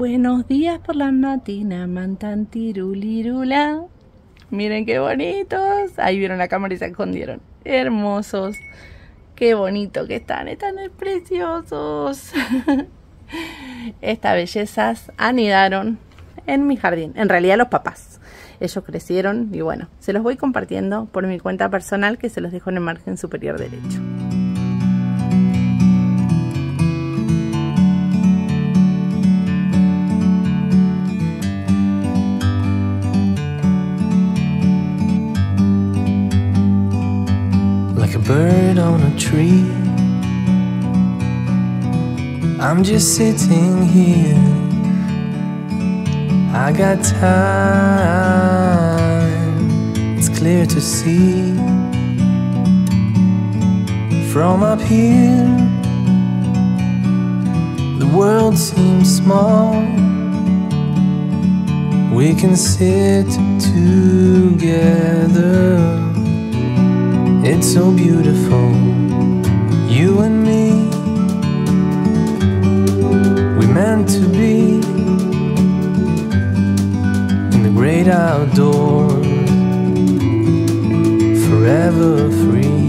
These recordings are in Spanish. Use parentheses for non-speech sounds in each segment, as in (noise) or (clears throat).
Buenos días por la matina, mantan tirulirula. Miren qué bonitos. Ahí vieron la cámara y se escondieron. Hermosos. Qué bonito que están. Están preciosos. (laughs) Estas bellezas anidaron en mi jardín. En realidad los papás. Ellos crecieron y bueno, se los voy compartiendo por mi cuenta personal que se los dejo en el margen superior derecho. like a bird on a tree. I'm just sitting here. I got time, it's clear to see. From up here, the world seems small. We can sit together. It's so beautiful, you and me. We meant to be in the great outdoors, forever free.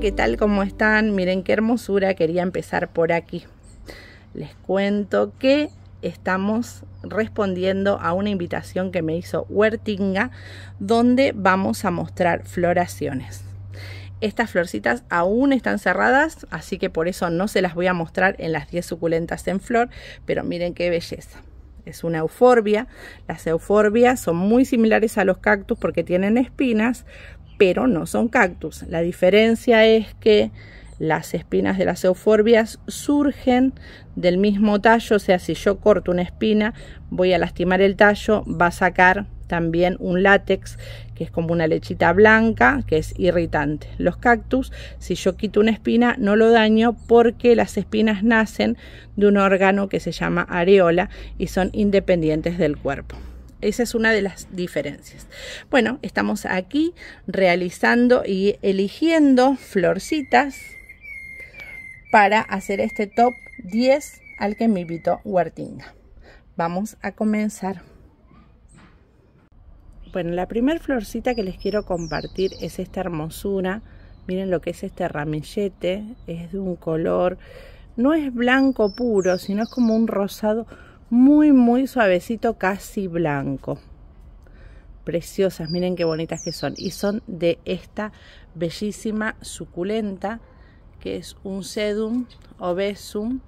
¿qué tal? como están? Miren qué hermosura, quería empezar por aquí. Les cuento que estamos respondiendo a una invitación que me hizo Huertinga, donde vamos a mostrar floraciones. Estas florcitas aún están cerradas, así que por eso no se las voy a mostrar en las 10 suculentas en flor, pero miren qué belleza es una euforbia. Las euforbias son muy similares a los cactus porque tienen espinas, pero no son cactus. La diferencia es que las espinas de las euforbias surgen del mismo tallo, o sea, si yo corto una espina, voy a lastimar el tallo, va a sacar también un látex que es como una lechita blanca que es irritante. Los cactus, si yo quito una espina, no lo daño porque las espinas nacen de un órgano que se llama areola y son independientes del cuerpo. Esa es una de las diferencias. Bueno, estamos aquí realizando y eligiendo florcitas para hacer este top 10 al que me invitó Huertinga. Vamos a comenzar. Bueno, la primera florcita que les quiero compartir es esta hermosura. Miren lo que es este ramillete. Es de un color, no es blanco puro, sino es como un rosado muy, muy suavecito, casi blanco. Preciosas, miren qué bonitas que son. Y son de esta bellísima suculenta, que es un sedum obesum.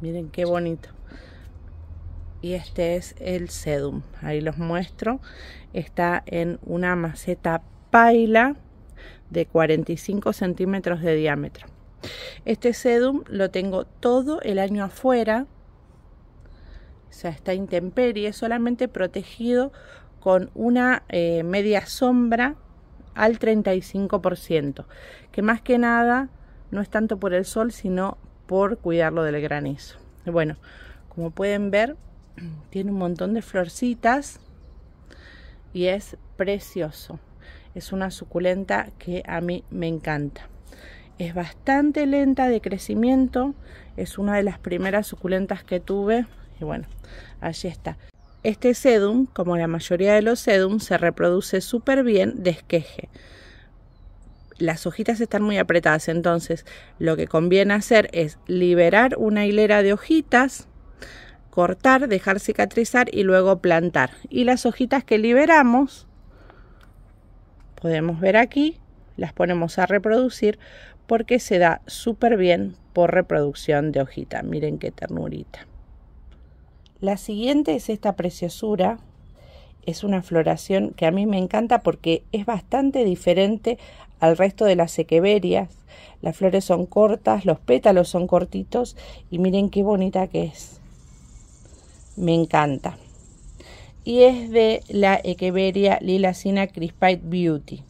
Miren qué bonito. Y este es el sedum. Ahí los muestro. Está en una maceta paila de 45 centímetros de diámetro. Este sedum lo tengo todo el año afuera, o sea, está intemperie, solamente protegido con una eh, media sombra al 35%, que más que nada no es tanto por el sol, sino por cuidarlo del granizo. Bueno, como pueden ver, (clears throat) tiene un montón de florcitas y es precioso. Es una suculenta que a mí me encanta. Es bastante lenta de crecimiento, es una de las primeras suculentas que tuve y bueno, allí está. Este sedum, como la mayoría de los sedums, se reproduce súper bien de Las hojitas están muy apretadas, entonces lo que conviene hacer es liberar una hilera de hojitas, cortar, dejar cicatrizar y luego plantar. Y las hojitas que liberamos, podemos ver aquí, las ponemos a reproducir porque se da súper bien por reproducción de hojita. Miren qué ternurita. La siguiente es esta preciosura. Es una floración que a mí me encanta porque es bastante diferente al resto de las sequeberias. Las flores son cortas, los pétalos son cortitos y miren qué bonita que es. Me encanta. Y es de la Echeveria Lilacina Crispite Beauty.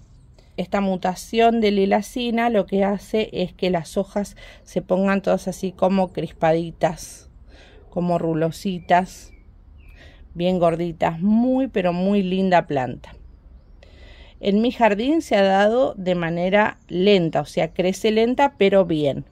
Esta mutación de lilacina lo que hace es que las hojas se pongan todas así como crispaditas, como rulositas, bien gorditas, muy pero muy linda planta. En mi jardín se ha dado de manera lenta, o sea, crece lenta pero bien.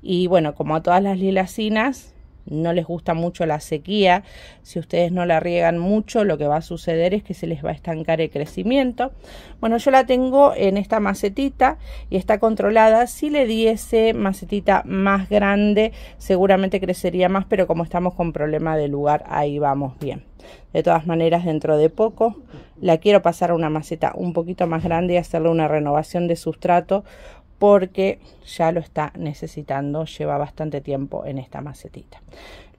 Y bueno, como a todas las lilacinas, no les gusta mucho la sequía, si ustedes no la riegan mucho, lo que va a suceder es que se les va a estancar el crecimiento. Bueno, yo la tengo en esta macetita y está controlada. Si le diese macetita más grande, seguramente crecería más, pero como estamos con problema de lugar, ahí vamos bien. De todas maneras, dentro de poco la quiero pasar a una maceta un poquito más grande y hacerle una renovación de sustrato porque ya lo está necesitando, lleva bastante tiempo en esta macetita.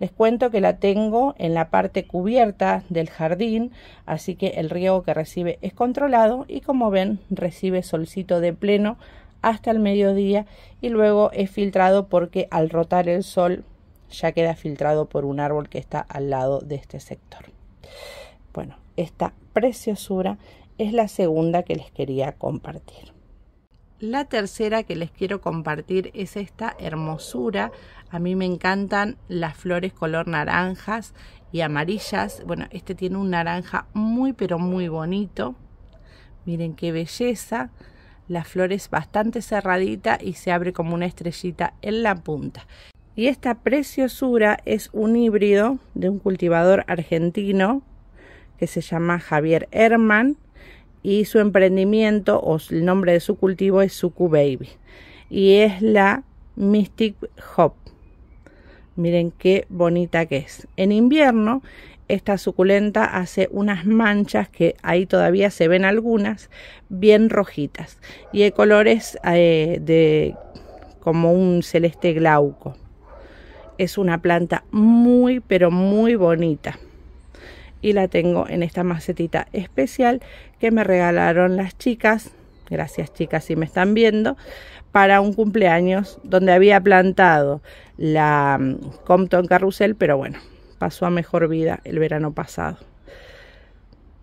Les cuento que la tengo en la parte cubierta del jardín, así que el riego que recibe es controlado y como ven recibe solcito de pleno hasta el mediodía y luego es filtrado porque al rotar el sol ya queda filtrado por un árbol que está al lado de este sector. Bueno, esta preciosura es la segunda que les quería compartir. La tercera que les quiero compartir es esta hermosura. A mí me encantan las flores color naranjas y amarillas. Bueno, este tiene un naranja muy pero muy bonito. Miren qué belleza. La flor es bastante cerradita y se abre como una estrellita en la punta. Y esta preciosura es un híbrido de un cultivador argentino que se llama Javier Herman y su emprendimiento o el nombre de su cultivo es Suku Baby y es la Mystic Hop. Miren qué bonita que es. En invierno esta suculenta hace unas manchas que ahí todavía se ven algunas bien rojitas y de colores eh, de como un celeste glauco. Es una planta muy pero muy bonita y la tengo en esta macetita especial que me regalaron las chicas, gracias chicas si me están viendo, para un cumpleaños donde había plantado la mm, Compton Carrusel, pero bueno, pasó a mejor vida el verano pasado.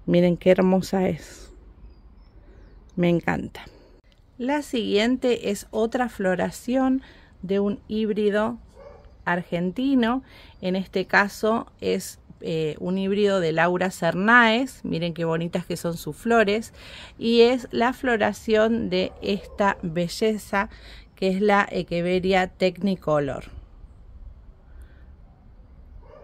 Miren qué hermosa es. Me encanta. La siguiente es otra floración de un híbrido argentino. En este caso es eh, un híbrido de Laura Cernaes, miren qué bonitas que son sus flores, y es la floración de esta belleza que es la Echeveria Technicolor.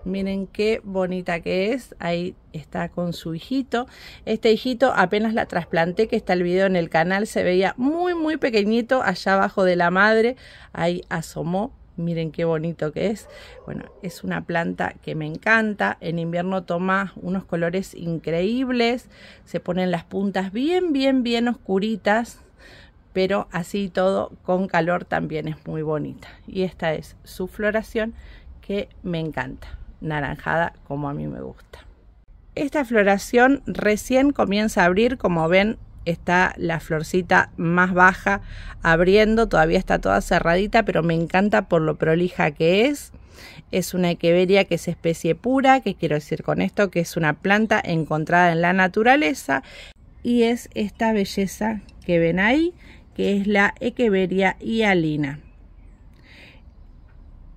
Miren qué bonita que es. Ahí está con su hijito. Este hijito apenas la trasplanté, que está el video en el canal. Se veía muy, muy pequeñito allá abajo de la madre. Ahí asomó miren qué bonito que es. Bueno, es una planta que me encanta. En invierno toma unos colores increíbles. Se ponen las puntas bien, bien, bien oscuritas. Pero así todo con calor también es muy bonita. Y esta es su floración que me encanta. Naranjada como a mí me gusta. Esta floración recién comienza a abrir, como ven está la florcita más baja abriendo, todavía está toda cerradita, pero me encanta por lo prolija que es. Es una equeberia que es especie pura, que quiero decir con esto que es una planta encontrada en la naturaleza y es esta belleza que ven ahí, que es la equeberia hialina.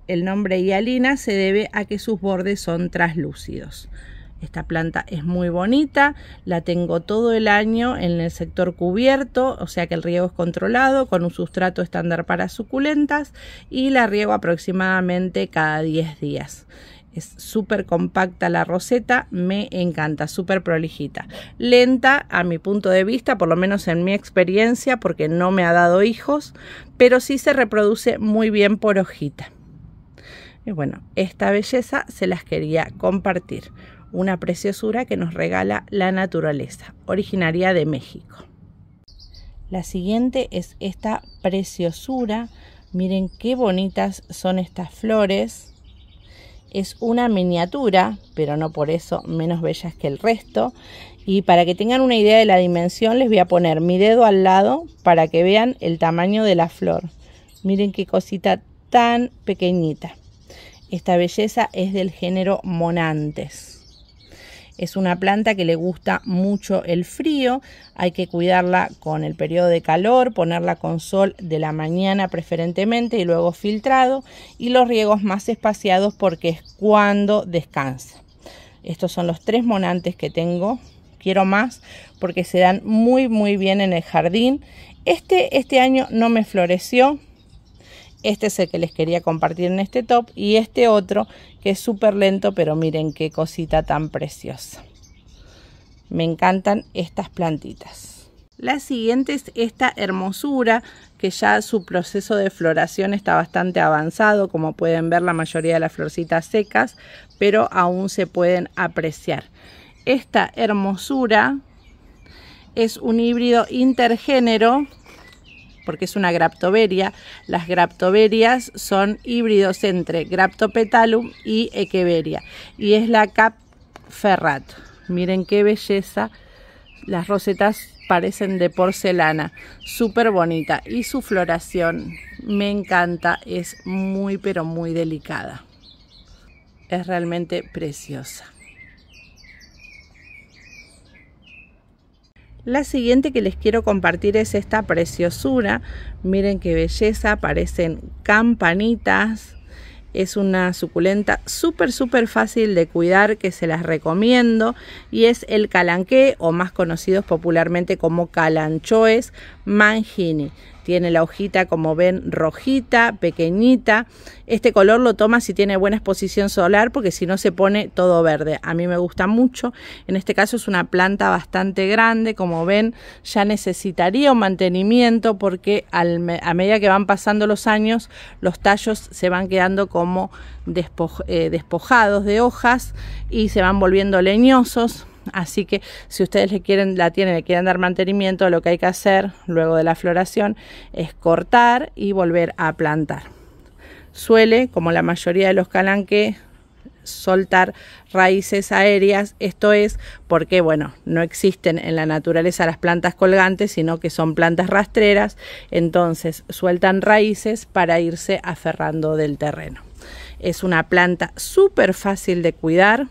El nombre hialina se debe a que sus bordes son traslúcidos. Esta planta es muy bonita, la tengo todo el año en el sector cubierto, o sea que el riego es controlado con un sustrato estándar para suculentas y la riego aproximadamente cada 10 días. Es súper compacta la roseta, me encanta, súper prolijita. Lenta a mi punto de vista, por lo menos en mi experiencia, porque no me ha dado hijos, pero sí se reproduce muy bien por hojita. Y bueno, esta belleza se las quería compartir una preciosura que nos regala la naturaleza, originaria de México. La siguiente es esta preciosura. Miren qué bonitas son estas flores. Es una miniatura, pero no por eso menos bellas que el resto. Y para que tengan una idea de la dimensión, les voy a poner mi dedo al lado para que vean el tamaño de la flor. Miren qué cosita tan pequeñita. Esta belleza es del género Monantes. Es una planta que le gusta mucho el frío, hay que cuidarla con el periodo de calor, ponerla con sol de la mañana preferentemente y luego filtrado y los riegos más espaciados porque es cuando descansa. Estos son los tres monantes que tengo. Quiero más porque se dan muy muy bien en el jardín. Este, este año no me floreció, este es el que les quería compartir en este top y este otro que es súper lento, pero miren qué cosita tan preciosa. Me encantan estas plantitas. La siguiente es esta hermosura que ya su proceso de floración está bastante avanzado, como pueden ver la mayoría de las florcitas secas, pero aún se pueden apreciar. Esta hermosura es un híbrido intergénero porque es una graptoberia. Las graptoberias son híbridos entre Graptopetalum y Echeveria y es la Cap ferrat, Miren qué belleza. Las rosetas parecen de porcelana, súper bonita y su floración me encanta, es muy pero muy delicada. Es realmente preciosa. La siguiente que les quiero compartir es esta preciosura. Miren qué belleza, parecen campanitas. Es una suculenta súper, súper fácil de cuidar que se las recomiendo. Y es el calanque o más conocidos popularmente como calanchoes mangini tiene la hojita como ven rojita, pequeñita. Este color lo toma si tiene buena exposición solar porque si no se pone todo verde. A mí me gusta mucho. En este caso es una planta bastante grande, como ven ya necesitaría un mantenimiento porque a medida que van pasando los años los tallos se van quedando como eh, despojados de hojas y se van volviendo leñosos Así que si ustedes quieren, la tienen, le quieren dar mantenimiento, lo que hay que hacer luego de la floración es cortar y volver a plantar. Suele, como la mayoría de los calanques, soltar raíces aéreas. Esto es porque, bueno, no existen en la naturaleza las plantas colgantes, sino que son plantas rastreras. Entonces sueltan raíces para irse aferrando del terreno. Es una planta súper fácil de cuidar,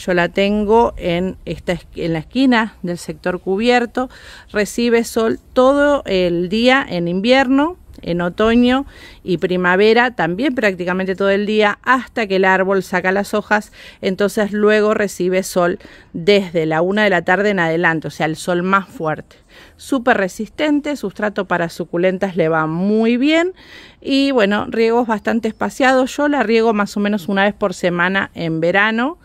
yo la tengo en, esta, en la esquina del sector cubierto. Recibe sol todo el día en invierno en otoño y primavera, también prácticamente todo el día, hasta que el árbol saca las hojas, entonces luego recibe sol desde la una de la tarde en adelante, o sea, el sol más fuerte. Súper resistente, sustrato para suculentas le va muy bien y bueno, riego bastante espaciado. yo la riego más o menos una vez por semana en verano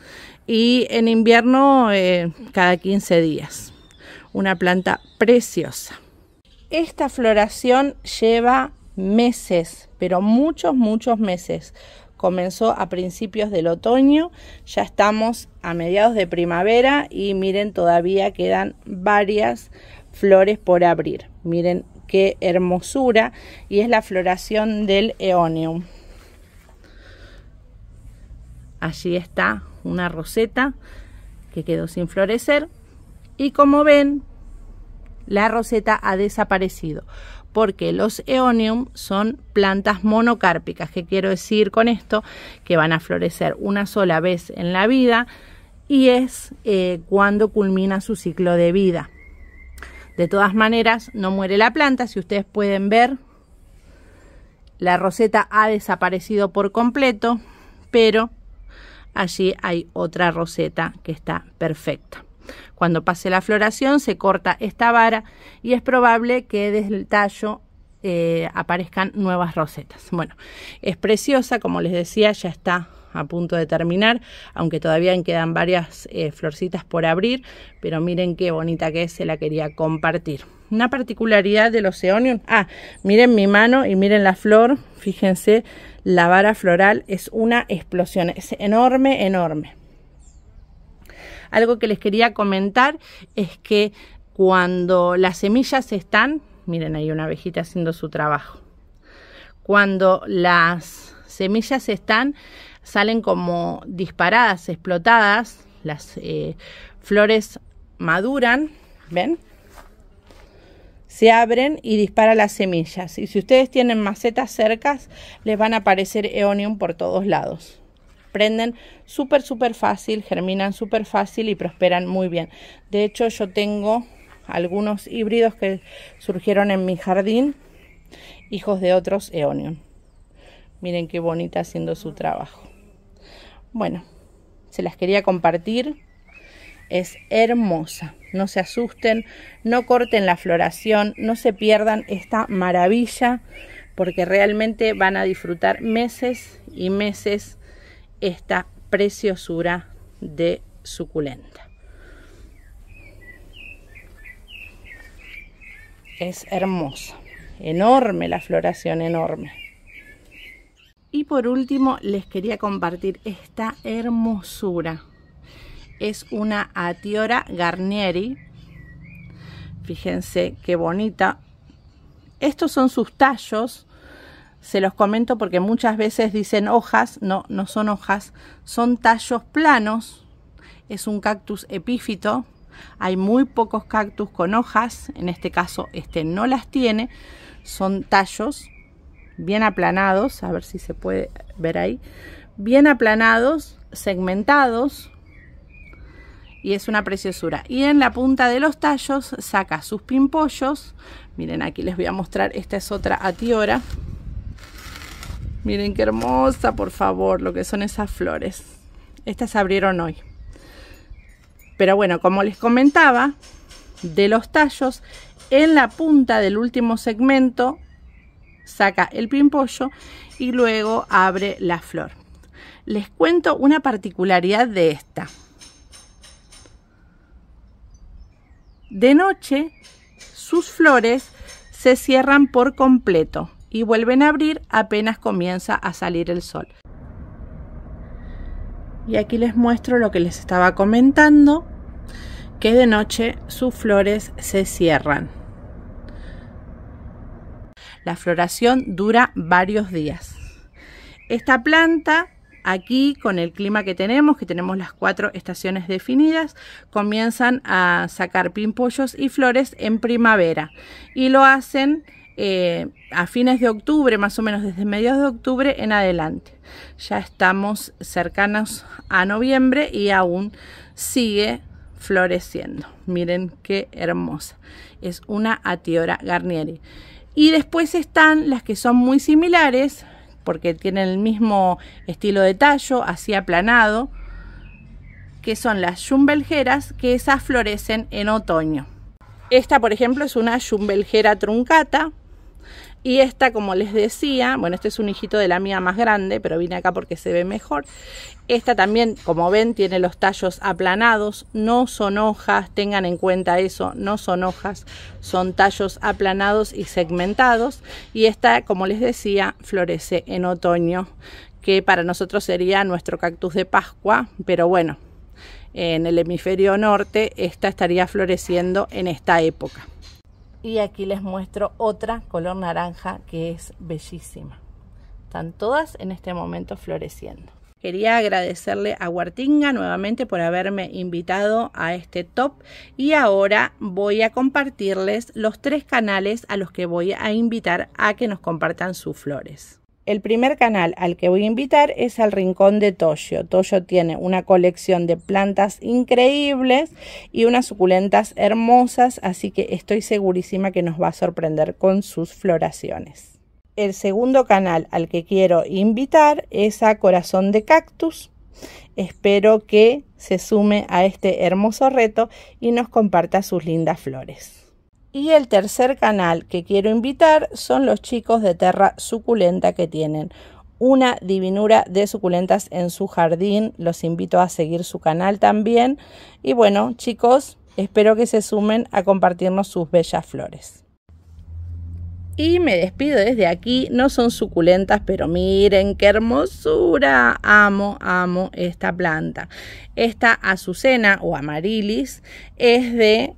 y en invierno eh, cada 15 días. Una planta preciosa. Esta floración lleva meses, pero muchos, muchos meses. Comenzó a principios del otoño, ya estamos a mediados de primavera y miren, todavía quedan varias flores por abrir. Miren qué hermosura y es la floración del eonium. Allí está una roseta que quedó sin florecer y como ven la roseta ha desaparecido porque los eonium son plantas monocárpicas que quiero decir con esto que van a florecer una sola vez en la vida y es eh, cuando culmina su ciclo de vida de todas maneras no muere la planta si ustedes pueden ver la roseta ha desaparecido por completo pero Allí hay otra roseta que está perfecta. Cuando pase la floración se corta esta vara y es probable que desde el tallo eh, aparezcan nuevas rosetas. Bueno, es preciosa, como les decía, ya está a punto de terminar, aunque todavía quedan varias eh, florcitas por abrir, pero miren qué bonita que es, se la quería compartir. Una particularidad del Oceonium, ah, miren mi mano y miren la flor, fíjense la vara floral es una explosión, es enorme, enorme. Algo que les quería comentar es que cuando las semillas están, miren hay una abejita haciendo su trabajo, cuando las semillas están, salen como disparadas, explotadas, las eh, flores maduran, ¿ven? se abren y dispara las semillas. Y si ustedes tienen macetas cercas, les van a aparecer eonium por todos lados. Prenden súper, súper fácil, germinan súper fácil y prosperan muy bien. De hecho, yo tengo algunos híbridos que surgieron en mi jardín, hijos de otros eonium. Miren qué bonita haciendo su trabajo. Bueno, se las quería compartir es hermosa. No se asusten, no corten la floración, no se pierdan esta maravilla porque realmente van a disfrutar meses y meses esta preciosura de suculenta. Es hermosa, enorme la floración, enorme. Y por último les quería compartir esta hermosura es una Atiora Garnieri. Fíjense qué bonita. Estos son sus tallos. Se los comento porque muchas veces dicen hojas. No, no son hojas. Son tallos planos. Es un cactus epífito. Hay muy pocos cactus con hojas. En este caso, este no las tiene. Son tallos bien aplanados. A ver si se puede ver ahí. Bien aplanados, segmentados y es una preciosura. Y en la punta de los tallos saca sus pimpollos. Miren, aquí les voy a mostrar, esta es otra atiora. Miren qué hermosa, por favor, lo que son esas flores. Estas abrieron hoy. Pero bueno, como les comentaba, de los tallos, en la punta del último segmento saca el pimpollo y luego abre la flor. Les cuento una particularidad de esta. De noche, sus flores se cierran por completo y vuelven a abrir apenas comienza a salir el sol. Y aquí les muestro lo que les estaba comentando, que de noche sus flores se cierran. La floración dura varios días. Esta planta Aquí, con el clima que tenemos, que tenemos las cuatro estaciones definidas, comienzan a sacar pimpollos y flores en primavera. Y lo hacen eh, a fines de octubre, más o menos desde mediados de octubre en adelante. Ya estamos cercanos a noviembre y aún sigue floreciendo. Miren qué hermosa. Es una Atiora Garnieri. Y después están las que son muy similares, porque tienen el mismo estilo de tallo, así aplanado, que son las yumbeljeras, que esas florecen en otoño. Esta, por ejemplo, es una yumbeljera truncata, y esta, como les decía, bueno, este es un hijito de la mía más grande, pero vine acá porque se ve mejor. Esta también, como ven, tiene los tallos aplanados, no son hojas, tengan en cuenta eso, no son hojas, son tallos aplanados y segmentados. Y esta, como les decía, florece en otoño, que para nosotros sería nuestro cactus de Pascua, pero bueno, en el hemisferio norte, esta estaría floreciendo en esta época. Y aquí les muestro otra color naranja que es bellísima. Están todas en este momento floreciendo. Quería agradecerle a Huartinga nuevamente por haberme invitado a este top y ahora voy a compartirles los tres canales a los que voy a invitar a que nos compartan sus flores. El primer canal al que voy a invitar es al Rincón de Toyo. Toyo tiene una colección de plantas increíbles y unas suculentas hermosas, así que estoy segurísima que nos va a sorprender con sus floraciones. El segundo canal al que quiero invitar es a Corazón de Cactus. Espero que se sume a este hermoso reto y nos comparta sus lindas flores. Y el tercer canal que quiero invitar son los chicos de Terra Suculenta que tienen una divinura de suculentas en su jardín. Los invito a seguir su canal también. Y bueno, chicos, espero que se sumen a compartirnos sus bellas flores. Y me despido desde aquí. No son suculentas, pero miren qué hermosura. Amo, amo esta planta. Esta azucena o amarilis es de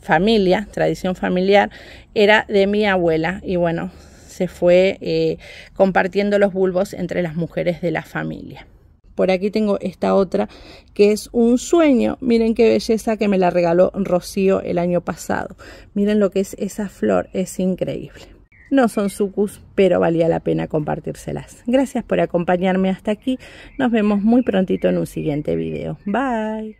familia, tradición familiar, era de mi abuela y bueno, se fue eh, compartiendo los bulbos entre las mujeres de la familia. Por aquí tengo esta otra que es un sueño. Miren qué belleza que me la regaló Rocío el año pasado. Miren lo que es esa flor, es increíble. No son sucus, pero valía la pena compartírselas. Gracias por acompañarme hasta aquí. Nos vemos muy prontito en un siguiente video. Bye.